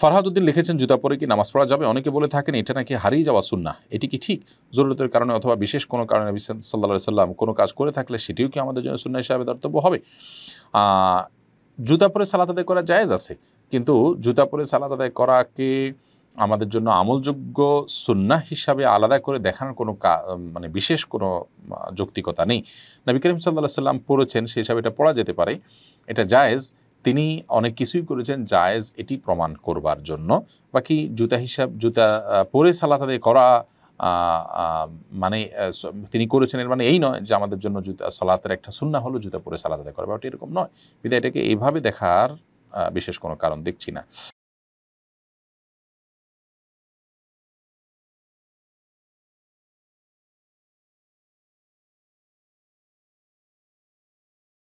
ফারহাদ উদ্দিন লিখেছেন জুতা পরে কি নামাজ পড়া যাবে অনেকে বলে থাকেন এটা নাকি হারিয়ে যাওয়া সুন্না এটি কি ঠিক জরুরতের কারণে অথবা বিশেষ কোনো কারণে সাল্লা সাল্লাম কোনো কাজ করে থাকলে সেটিও কি আমাদের জন্য সুন্না হিসাবে দর্তব্য হবে জুতা পরে সালাত আদায় করা জায়েজ আছে কিন্তু জুতা পরে সালাত আদায় করাকে আমাদের জন্য আমলযোগ্য সুন্না হিসাবে আলাদা করে দেখানোর কোনো মানে বিশেষ কোনো যৌক্তিকতা নেই নবী করিম সাল্লাহ সাল্লাম পড়েছেন সেই হিসাবে এটা পড়া যেতে পারে এটা জায়েজ তিনি অনেক কিছুই করেছেন জায়েজ এটি প্রমাণ করবার জন্য বাকি জুতা হিসাব জুতা পরে সালা তাদের করা মানে তিনি করেছেন এর মানে এই নয় যে আমাদের জন্য জুতা সালাতের একটা সুন্না হলো জুতা পরে সালাত আদায় করা এরকম নয় কিন্তু এটাকে এইভাবে দেখার বিশেষ কোনো কারণ দেখছি না